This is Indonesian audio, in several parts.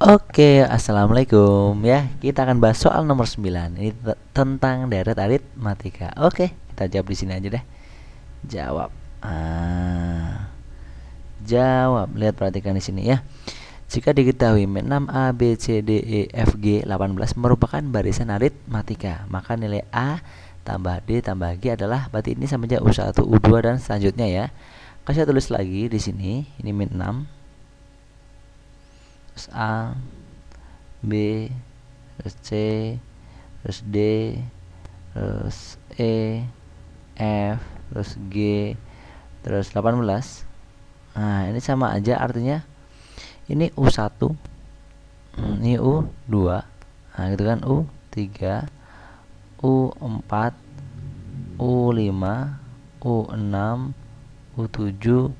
Oke, assalamualaikum ya. Kita akan bahas soal nomor 9 ini tentang deret aritmatika. Oke, kita jawab di sini aja deh. Jawab. Ah. Jawab. Lihat perhatikan di sini ya. Jika diketahui 6 A B C D E F G 18 merupakan barisan aritmatika, maka nilai A tambah D tambah G adalah berarti ini sama aja U1, U2 dan selanjutnya ya. Kasih tulis lagi di sini. Ini min 6 terus A B terus C terus D terus E F terus G terus 18 nah ini sama aja artinya ini U1 hmm, ini U2 nah gitu kan U3 U4 U5 U6 U7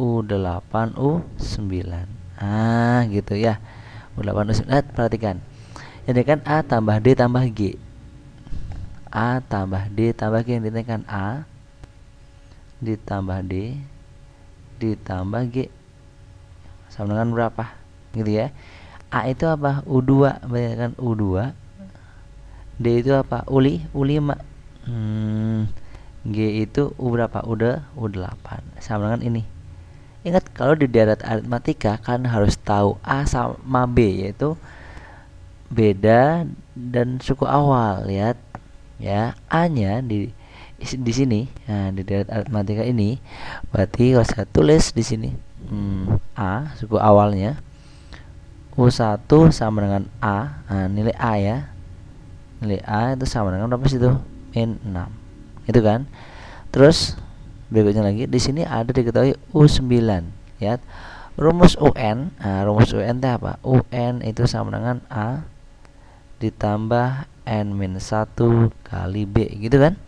U8 U9 ah gitu ya 8 nah, ah, perhatikan ini kan A tambah D tambah G A tambah D tambah G yang ditekan A ditambah D ditambah G sama dengan berapa gitu ya A itu apa U2 bayangkan U2 D itu apa Uli U5 hmm, G itu U berapa U8 sama dengan ini Ingat kalau di deret aritmatika kan harus tahu A sama B yaitu beda dan suku awal lihat ya A-nya di di sini nah di deret aritmatika ini berarti kalau saya tulis di sini hmm, A suku awalnya U1 sama dengan A nah, nilai A ya nilai A itu sama dengan berapa itu? min 6 itu kan terus berikutnya lagi di sini ada diketahui U9 ya rumus UN nah, rumus UN itu apa UN itu sama dengan A ditambah N minus 1 kali B gitu kan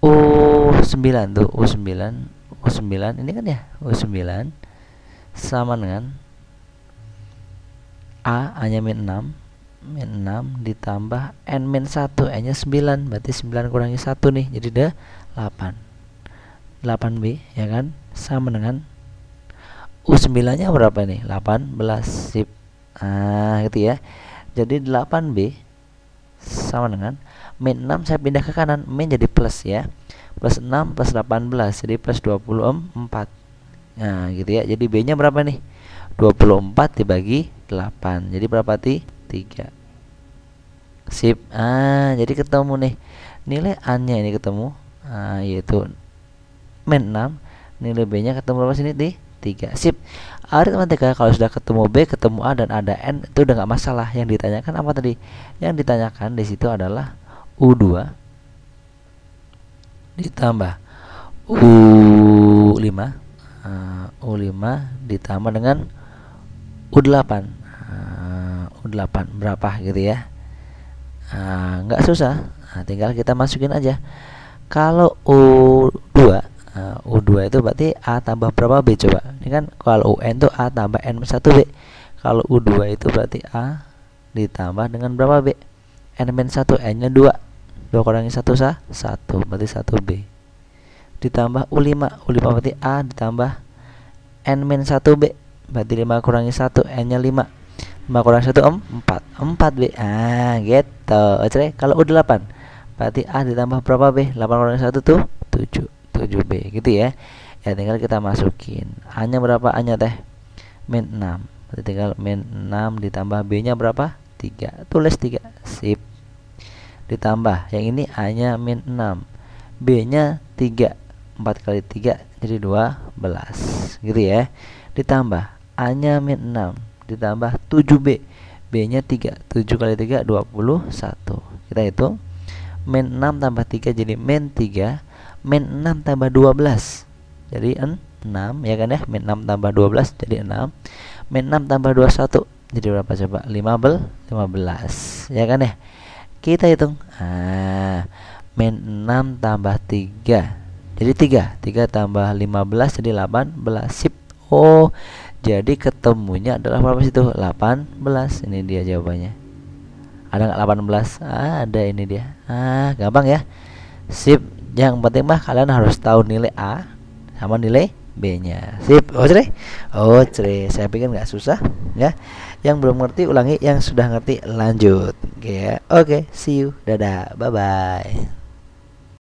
U9 tuh U9 U9 ini kan ya U9 sama dengan A hanya min 6 min 6 ditambah N min 1 N nya 9 berarti 9 kurangi 1 nih jadi deh 8 8B ya kan sama dengan U9 nya berapa nih 18 sip ah gitu ya jadi 8B sama dengan min 6 saya pindah ke kanan min jadi plus ya plus 6 plus 18 jadi plus 24 nah gitu ya jadi B nya berapa nih 24 dibagi 8 jadi berapa T 3 sip ah jadi ketemu nih nilai A nya ini ketemu ah, yaitu min 6 nilai B nya ketemu berapa sini di 3 sip aritmatika kalau sudah ketemu B ketemu A dan ada N itu udah nggak masalah yang ditanyakan apa tadi yang ditanyakan di situ adalah U2 ditambah U5 ah, U5 ditambah dengan U8 ah, U8 berapa gitu ya ah, nggak susah nah, tinggal kita masukin aja kalau U 2 itu berarti A tambah berapa B coba ini kan kalau UN itu A tambah N plus 1 B kalau U2 itu berarti A ditambah dengan berapa B N minus 1 N nya 2 2 kurangi 1 sah 1 berarti 1 B ditambah U5 U5 berarti A ditambah N minus 1 B berarti 5 kurangi 1 N nya 5 5 kurangi 1 M 4 4 B ah gitu Oke, kalau U8 berarti A ditambah berapa B 8 kurangi 1 tuh 7 7 B gitu ya ya tinggal kita masukin A nya berapa A nya teh min 6 Jadi tinggal min 6 ditambah B nya berapa 3 tulis 3 sip ditambah yang ini A nya min 6 B nya 3 4 kali 3 jadi 12 gitu ya ditambah A nya min 6 ditambah 7B B nya 3 7 kali 3 21 kita hitung min 6 tambah 3 jadi min 3 min 6 tambah 12 jadi 6 ya kan ya min 6 tambah 12 jadi 6 min 6 tambah 21 jadi berapa coba 15 15 ya kan ya kita hitung ah min 6 tambah 3 jadi 3 3 tambah 15 jadi 18 sip Oh jadi ketemunya adalah berapa situ 18 ini dia jawabannya ada nggak 18 ah, ada ini dia ah gampang ya sip yang penting mah kalian harus tahu nilai A sama nilai B nya sip oh cerai oh saya pikir nggak susah ya yang belum ngerti ulangi yang sudah ngerti lanjut oke ya. oke okay, see you dadah bye bye